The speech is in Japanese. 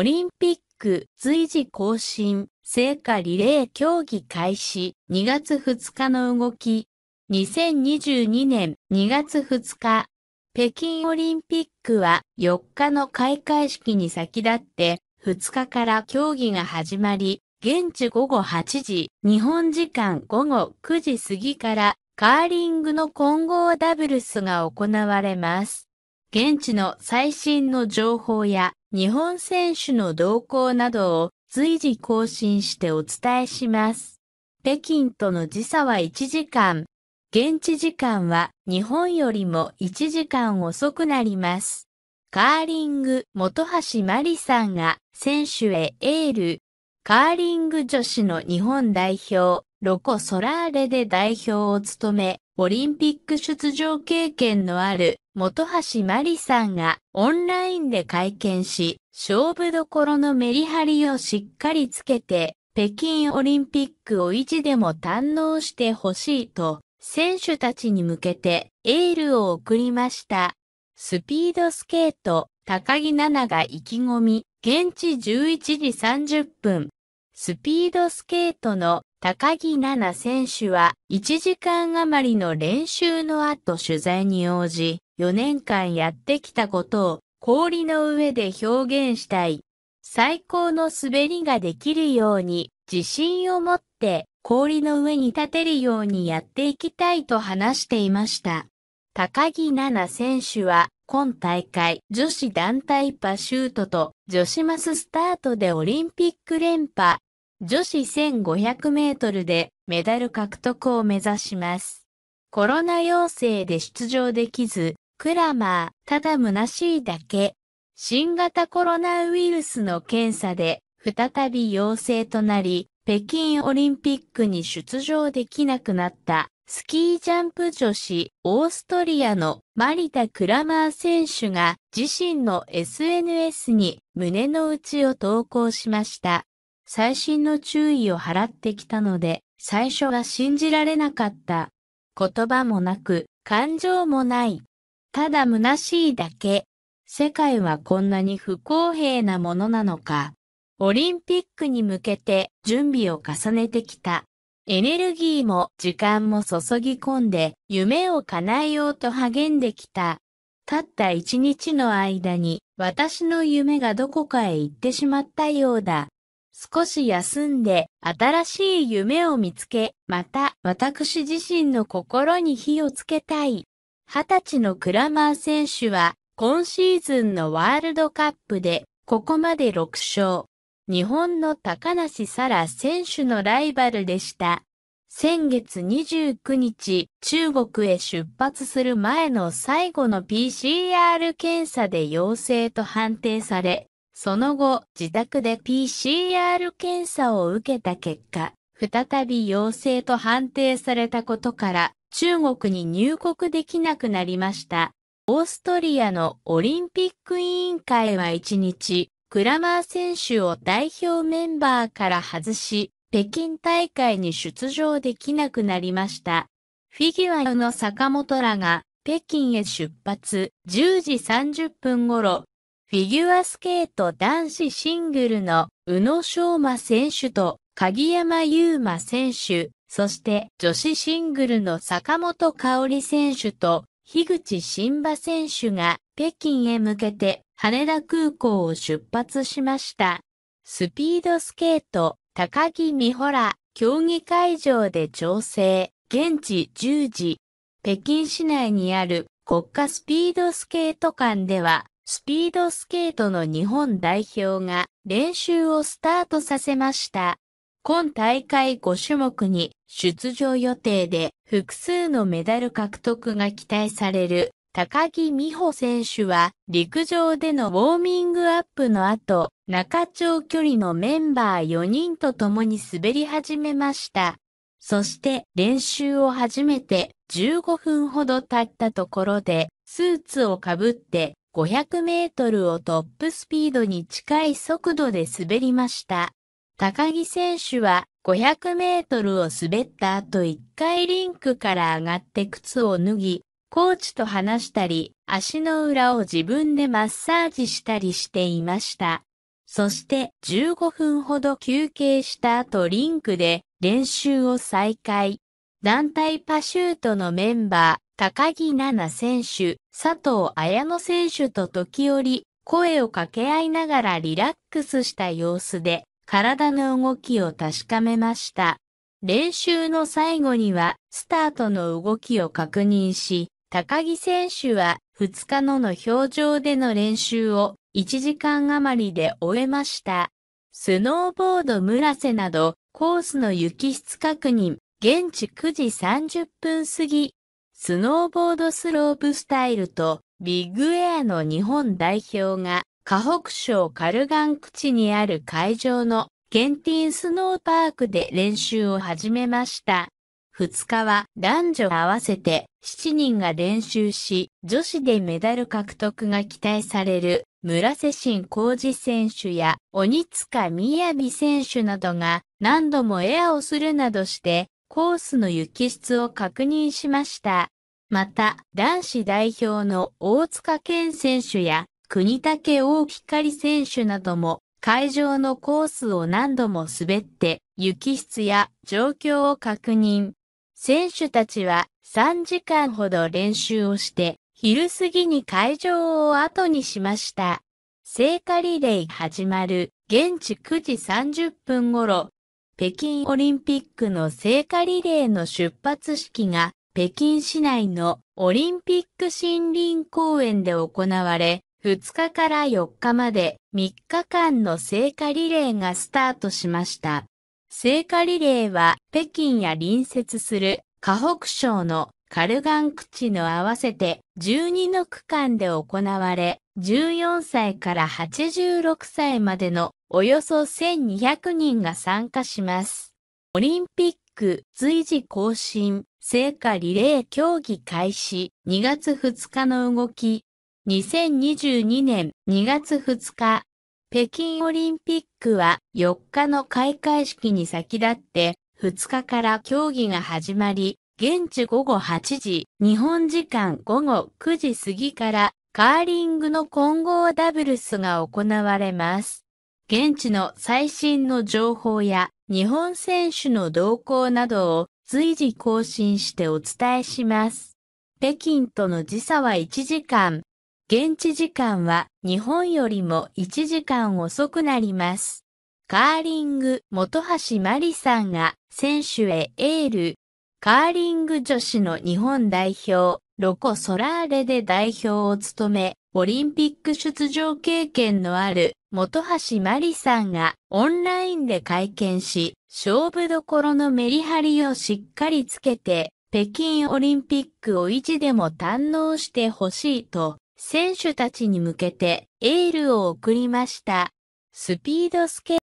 オリンピック随時更新聖火リレー競技開始2月2日の動き2022年2月2日北京オリンピックは4日の開会式に先立って2日から競技が始まり、現地午後8時、日本時間午後9時過ぎからカーリングの混合ダブルスが行われます。現地の最新の情報や日本選手の動向などを随時更新してお伝えします。北京との時差は1時間。現地時間は日本よりも1時間遅くなります。カーリング本橋麻里さんが選手へエール。カーリング女子の日本代表、ロコ・ソラーレで代表を務め、オリンピック出場経験のある本橋麻里さんがオンラインで会見し、勝負どころのメリハリをしっかりつけて、北京オリンピックを維持でも堪能してほしいと、選手たちに向けてエールを送りました。スピードスケート、高木菜那が意気込み、現地11時30分。スピードスケートの高木菜那選手は1時間余りの練習の後取材に応じ、4年間やってきたことを氷の上で表現したい。最高の滑りができるように自信を持って氷の上に立てるようにやっていきたいと話していました。高木奈々選手は今大会女子団体パシュートと女子マススタートでオリンピック連覇、女子1500メートルでメダル獲得を目指します。コロナ陽性で出場できず、クラマー、ただ虚しいだけ。新型コロナウイルスの検査で再び陽性となり、北京オリンピックに出場できなくなったスキージャンプ女子オーストリアのマリタ・クラマー選手が自身の SNS に胸の内を投稿しました。最新の注意を払ってきたので、最初は信じられなかった。言葉もなく、感情もない。ただ虚しいだけ。世界はこんなに不公平なものなのか。オリンピックに向けて準備を重ねてきた。エネルギーも時間も注ぎ込んで夢を叶えようと励んできた。たった一日の間に私の夢がどこかへ行ってしまったようだ。少し休んで新しい夢を見つけ、また私自身の心に火をつけたい。20歳のクラマー選手は、今シーズンのワールドカップで、ここまで6勝。日本の高梨沙羅選手のライバルでした。先月29日、中国へ出発する前の最後の PCR 検査で陽性と判定され、その後、自宅で PCR 検査を受けた結果、再び陽性と判定されたことから、中国に入国できなくなりました。オーストリアのオリンピック委員会は1日、クラマー選手を代表メンバーから外し、北京大会に出場できなくなりました。フィギュアの坂本らが北京へ出発10時30分頃、フィギュアスケート男子シングルの宇野昌磨選手と鍵山優真選手、そして女子シングルの坂本香織選手と樋口新馬選手が北京へ向けて羽田空港を出発しました。スピードスケート高木美穂ら競技会場で調整、現地10時。北京市内にある国家スピードスケート館ではスピードスケートの日本代表が練習をスタートさせました。今大会5種目に出場予定で複数のメダル獲得が期待される高木美帆選手は陸上でのウォーミングアップの後、中長距離のメンバー4人と共に滑り始めました。そして練習を始めて15分ほど経ったところでスーツをかぶって500メートルをトップスピードに近い速度で滑りました。高木選手は500メートルを滑った後1回リンクから上がって靴を脱ぎ、コーチと話したり、足の裏を自分でマッサージしたりしていました。そして15分ほど休憩した後リンクで練習を再開。団体パシュートのメンバー、高木奈々選手、佐藤綾乃選手と時折声を掛け合いながらリラックスした様子で体の動きを確かめました。練習の最後には、スタートの動きを確認し、高木選手は2日のの表情での練習を1時間余りで終えました。スノーボード村瀬など、コースの雪質確認、現地9時30分過ぎ、スノーボードスロープスタイルとビッグエアの日本代表が河北省カルガン口にある会場のケンティンスノーパークで練習を始めました。2日は男女合わせて7人が練習し、女子でメダル獲得が期待される村瀬新浩二選手や鬼塚雅選手などが何度もエアをするなどしてコースの雪質を確認しました。また、男子代表の大塚健選手や国武大光選手なども会場のコースを何度も滑って雪質や状況を確認。選手たちは3時間ほど練習をして昼過ぎに会場を後にしました。聖火リレー始まる現地9時30分頃、北京オリンピックの聖火リレーの出発式が北京市内のオリンピック森林公園で行われ、2日から4日まで3日間の聖火リレーがスタートしました。聖火リレーは北京や隣接する河北省のカルガン口の合わせて12の区間で行われ、14歳から86歳までのおよそ1200人が参加します。オリンピック随時更新、聖火リレー競技開始、2月2日の動き、2022年2月2日、北京オリンピックは4日の開会式に先立って2日から競技が始まり、現地午後8時、日本時間午後9時過ぎからカーリングの混合ダブルスが行われます。現地の最新の情報や日本選手の動向などを随時更新してお伝えします。北京との時差は1時間。現地時間は日本よりも1時間遅くなります。カーリング本橋麻里さんが選手へエール。カーリング女子の日本代表、ロコ・ソラーレで代表を務め、オリンピック出場経験のある本橋麻里さんがオンラインで会見し、勝負どころのメリハリをしっかりつけて、北京オリンピックを維持でも堪能してほしいと選手たちに向けてエールを送りました。スピードスケ